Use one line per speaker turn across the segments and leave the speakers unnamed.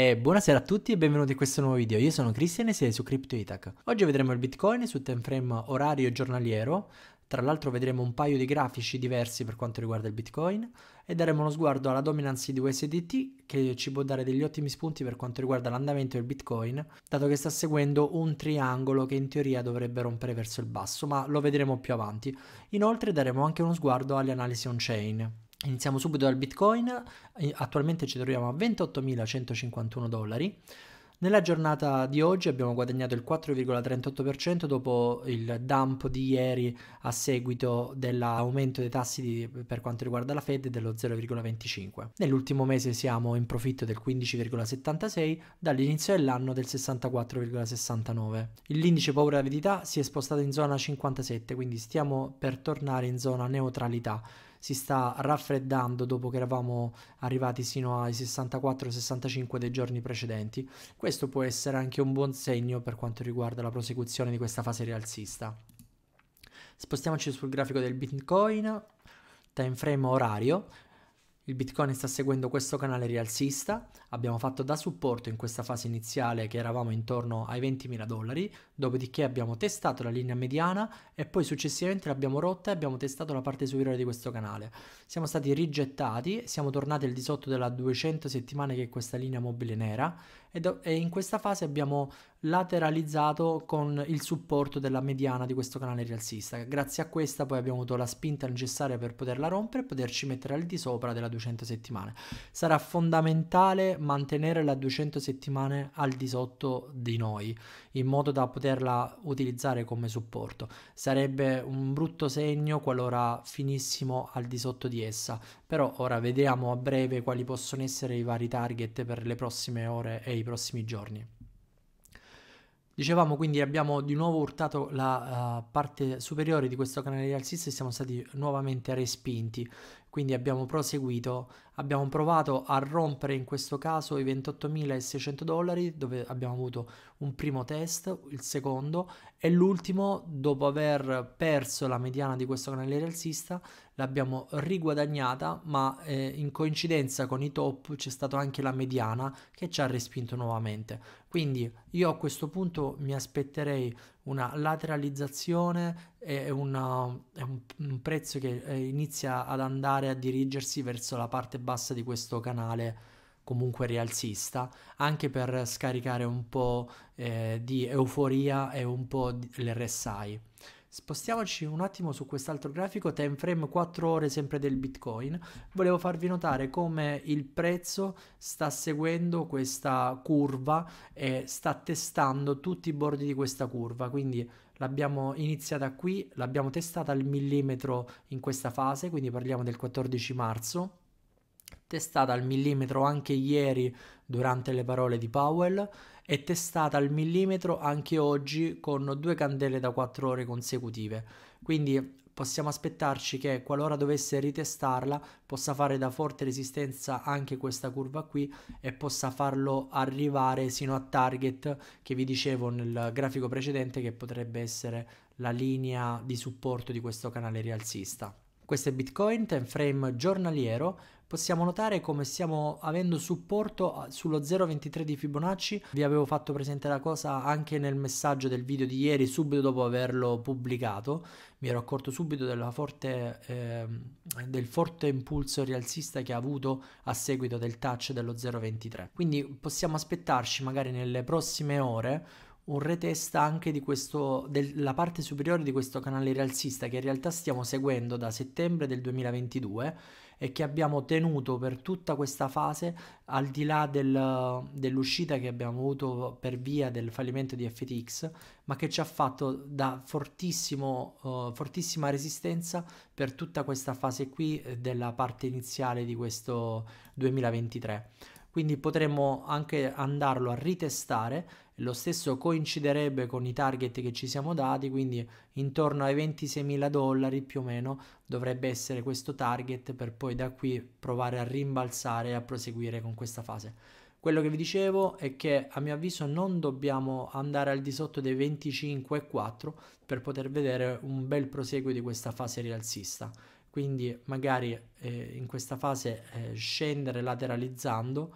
E buonasera a tutti e benvenuti in questo nuovo video. Io sono Cristian e siete su Crypto Oggi vedremo il Bitcoin su time frame orario giornaliero. Tra l'altro vedremo un paio di grafici diversi per quanto riguarda il Bitcoin e daremo uno sguardo alla dominance di USDT che ci può dare degli ottimi spunti per quanto riguarda l'andamento del Bitcoin, dato che sta seguendo un triangolo che in teoria dovrebbe rompere verso il basso, ma lo vedremo più avanti. Inoltre daremo anche uno sguardo alle analisi on-chain. Iniziamo subito dal Bitcoin, eh, attualmente ci troviamo a 28.151 dollari. Nella giornata di oggi abbiamo guadagnato il 4,38% dopo il dump di ieri a seguito dell'aumento dei tassi di, per quanto riguarda la Fed dello 0,25. Nell'ultimo mese siamo in profitto del 15,76, dall'inizio dell'anno del 64,69. L'indice paura avidità si è spostato in zona 57, quindi stiamo per tornare in zona neutralità si sta raffreddando dopo che eravamo arrivati sino ai 64-65 dei giorni precedenti. Questo può essere anche un buon segno per quanto riguarda la prosecuzione di questa fase rialzista. Spostiamoci sul grafico del Bitcoin, time frame orario il Bitcoin sta seguendo questo canale rialzista, abbiamo fatto da supporto in questa fase iniziale che eravamo intorno ai 20.000 dollari, dopodiché abbiamo testato la linea mediana e poi successivamente l'abbiamo rotta e abbiamo testato la parte superiore di questo canale. Siamo stati rigettati, siamo tornati al di sotto della 200 settimane che è questa linea mobile nera e, do- e in questa fase abbiamo lateralizzato con il supporto della mediana di questo canale rialzista. Grazie a questa poi abbiamo avuto la spinta necessaria per poterla rompere e poterci mettere al di sopra della 200 settimane. Sarà fondamentale mantenere la 200 settimane al di sotto di noi in modo da poterla utilizzare come supporto. Sarebbe un brutto segno qualora finissimo al di sotto di essa, però ora vediamo a breve quali possono essere i vari target per le prossime ore e nei prossimi giorni. Dicevamo quindi abbiamo di nuovo urtato la uh, parte superiore di questo canale di alzista e siamo stati nuovamente respinti. Quindi abbiamo proseguito, abbiamo provato a rompere in questo caso i 28.600 dollari dove abbiamo avuto un primo test, il secondo e l'ultimo dopo aver perso la mediana di questo canale rialzista l'abbiamo riguadagnata ma eh, in coincidenza con i top c'è stata anche la mediana che ci ha respinto nuovamente. Quindi io a questo punto mi aspetterei una lateralizzazione e una, un, un, prezzo che eh, inizia ad andare a dirigersi verso la parte bassa di questo canale comunque rialzista, anche per scaricare un po' eh, di euforia e un po' di, RSI. Spostiamoci un attimo su quest'altro grafico, time frame 4 ore sempre del Bitcoin. Volevo farvi notare come il prezzo sta seguendo questa curva e sta testando tutti i bordi di questa curva, quindi l'abbiamo iniziata qui, l'abbiamo testata al millimetro in questa fase, quindi parliamo del 14 marzo testata al millimetro anche ieri durante le parole di Powell è testata al millimetro anche oggi con due candele da 4 ore consecutive. Quindi possiamo aspettarci che qualora dovesse ritestarla possa fare da forte resistenza anche questa curva qui e possa farlo arrivare sino a target che vi dicevo nel grafico precedente che potrebbe essere la linea di supporto di questo canale rialzista. Questo è Bitcoin time frame giornaliero. Possiamo notare come stiamo avendo supporto ah, sullo 0,23 di Fibonacci. Vi avevo fatto presente la cosa anche nel messaggio del video di ieri, subito dopo averlo pubblicato. Mi ero accorto subito forte, eh, del forte impulso rialzista che ha avuto a seguito del touch dello 0,23. Quindi possiamo aspettarci magari nelle prossime ore un retesta anche questo, della parte superiore di questo canale rialzista che in realtà stiamo seguendo da settembre del 2022 e che abbiamo tenuto per tutta questa fase al di là del, dell'uscita che abbiamo avuto per via del fallimento di FTX ma che ci ha fatto da uh, fortissima resistenza per tutta questa fase qui eh, della parte iniziale di questo 2023 quindi potremmo anche andarlo a ritestare lo stesso coinciderebbe con i target che ci siamo dati, quindi intorno ai 26.000 dollari più o meno dovrebbe essere questo target per poi da qui provare a rimbalzare e a proseguire con questa fase. Quello che vi dicevo è che a mio avviso non dobbiamo andare al di sotto dei 25,4 per poter vedere un bel proseguo di questa fase rialzista. Quindi magari eh, in questa fase eh, scendere lateralizzando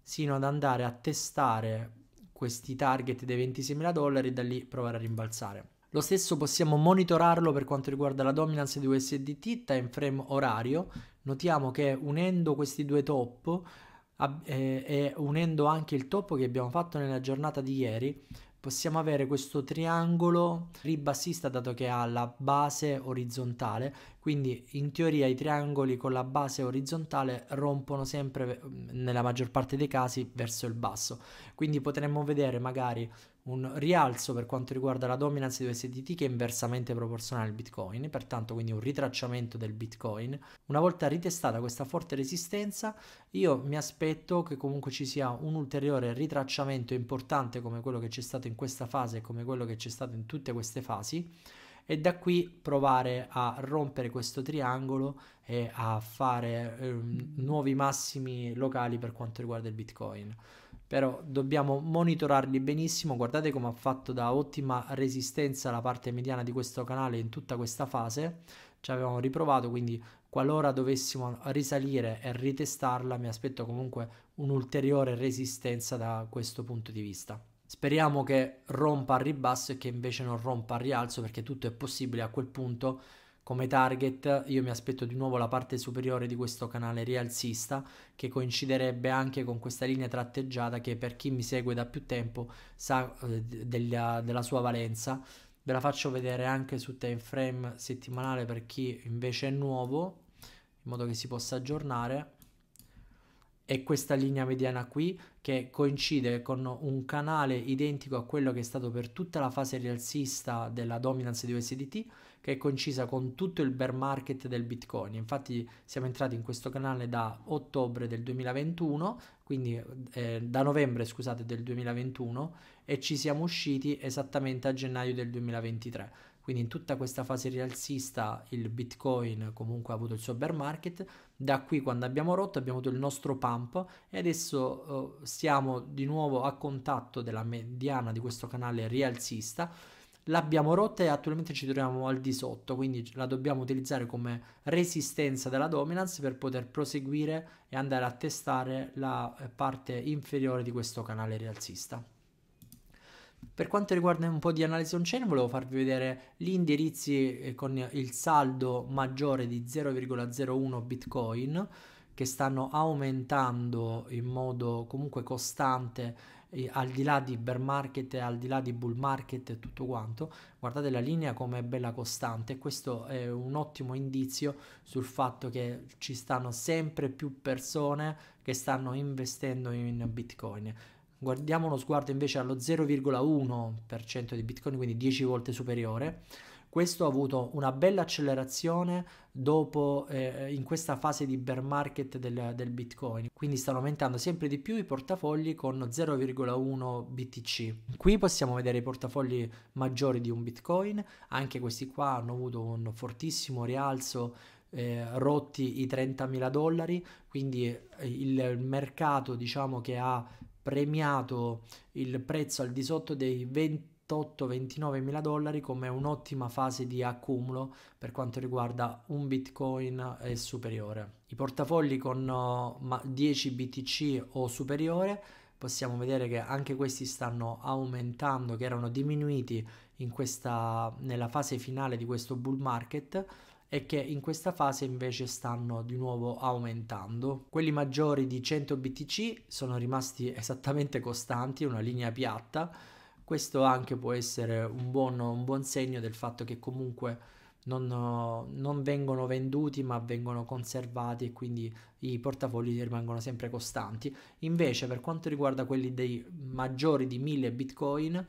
sino ad andare a testare questi target dei 26.000 dollari e da lì provare a rimbalzare. Lo stesso possiamo monitorarlo per quanto riguarda la dominance di USDT time frame orario. Notiamo che unendo questi due top eh, e unendo anche il topo che abbiamo fatto nella giornata di ieri possiamo avere questo triangolo ribassista dato che ha la base orizzontale quindi in teoria i triangoli con la base orizzontale rompono sempre mm, nella maggior parte dei casi verso il basso quindi potremmo vedere magari un rialzo per quanto riguarda la dominance di USDT che è inversamente proporzionale al Bitcoin, pertanto quindi un ritracciamento del Bitcoin. Una volta ritestata questa forte resistenza, io mi aspetto che comunque ci sia un ulteriore ritracciamento importante come quello che c'è stato in questa fase e come quello che c'è stato in tutte queste fasi e da qui provare a rompere questo triangolo e a fare eh, nuovi massimi locali per quanto riguarda il Bitcoin però dobbiamo monitorarli benissimo guardate come ha fatto da ottima resistenza la parte mediana di questo canale in tutta questa fase ci avevamo riprovato quindi qualora dovessimo risalire e ritestarla mi aspetto comunque un'ulteriore resistenza da questo punto di vista speriamo che rompa al ribasso e che invece non rompa al rialzo perché tutto è possibile a quel punto come target io mi aspetto di nuovo la parte superiore di questo canale rialzista che coinciderebbe anche con questa linea tratteggiata che per chi mi segue da più tempo sa eh, della, della sua valenza. Ve la faccio vedere anche su time frame settimanale per chi invece è nuovo in modo che si possa aggiornare è questa linea mediana qui che coincide con un canale identico a quello che è stato per tutta la fase rialzista della dominance di USDT che è concisa con tutto il bear market del Bitcoin. Infatti siamo entrati in questo canale da ottobre del 2021, quindi eh, da novembre, scusate, del 2021 e ci siamo usciti esattamente a gennaio del 2023. Quindi in tutta questa fase rialzista il Bitcoin comunque ha avuto il suo bear market, da qui quando abbiamo rotto abbiamo avuto il nostro pump e adesso eh, siamo di nuovo a contatto della mediana di questo canale rialzista. L'abbiamo rotta e attualmente ci troviamo al di sotto, quindi la dobbiamo utilizzare come resistenza della dominance per poter proseguire e andare a testare la eh, parte inferiore di questo canale rialzista. Per quanto riguarda un po' di analisi on-chain, volevo farvi vedere gli indirizzi eh, con il saldo maggiore di 0,01 Bitcoin che stanno aumentando in modo comunque costante al di là di bear market al di là di bull market e tutto quanto guardate la linea come è bella costante questo è un ottimo indizio sul fatto che ci stanno sempre più persone che stanno investendo in bitcoin Guardiamo uno sguardo invece allo 0,1% di Bitcoin, quindi 10 volte superiore. Questo ha avuto una bella accelerazione dopo, eh, in questa fase di bear market del, del Bitcoin. Quindi stanno aumentando sempre di più i portafogli con 0,1 BTC. Qui possiamo vedere i portafogli maggiori di un Bitcoin. Anche questi qua hanno avuto un fortissimo rialzo eh, rotti i 30.000 dollari, quindi eh, il mercato diciamo che ha premiato il prezzo al di sotto dei 28-29 mila dollari come un'ottima fase di accumulo per quanto riguarda un bitcoin e eh, superiore. I portafogli con 10 eh, BTC o superiore possiamo vedere che anche questi stanno aumentando, che erano diminuiti questa, nella fase finale di questo bull market e che in questa fase invece stanno di nuovo aumentando. Quelli maggiori di 100 BTC sono rimasti esattamente costanti, una linea piatta. Questo anche può essere un buon, un buon segno del fatto che comunque non, non, vengono venduti ma vengono conservati e quindi i portafogli rimangono sempre costanti. Invece per quanto riguarda quelli dei maggiori di 1000 Bitcoin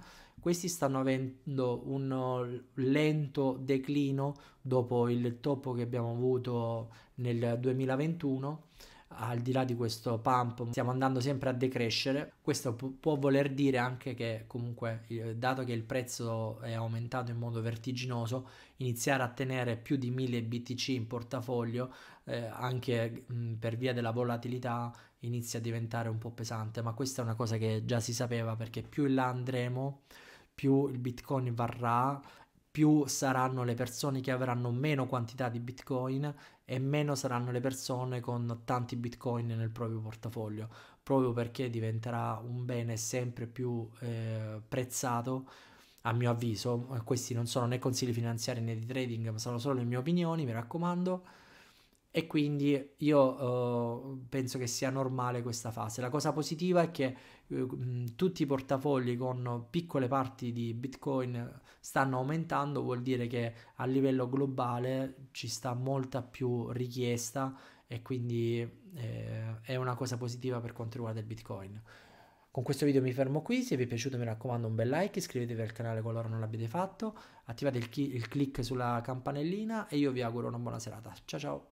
questi stanno avendo un uh, lento declino dopo il top che abbiamo avuto nel 2021 al di là di questo pump stiamo andando sempre a decrescere questo può voler dire anche che comunque dato che il prezzo è aumentato in modo vertiginoso iniziare a tenere più di 1000 BTC in portafoglio eh, anche mh, per via della volatilità inizia a diventare un po' pesante ma questa è una cosa che già si sapeva perché più in là andremo più il bitcoin varrà, più saranno le persone che avranno meno quantità di bitcoin e meno saranno le persone con tanti bitcoin nel proprio portafoglio, proprio perché diventerà un bene sempre più eh, prezzato. A mio avviso, questi non sono né consigli finanziari né di trading, ma sono solo le mie opinioni, mi raccomando e quindi io eh, penso che sia normale questa fase. La cosa positiva è che eh, mm, tutti i portafogli con piccole parti di Bitcoin stanno aumentando, vuol dire che a livello globale ci sta molta più richiesta e quindi eh, è una cosa positiva per quanto riguarda il Bitcoin. Con questo video mi fermo qui, se vi è piaciuto mi raccomando un bel like, iscrivetevi al canale qualora non l'abbiate fatto, attivate il, il click sulla campanellina e io vi auguro una buona serata. Ciao ciao!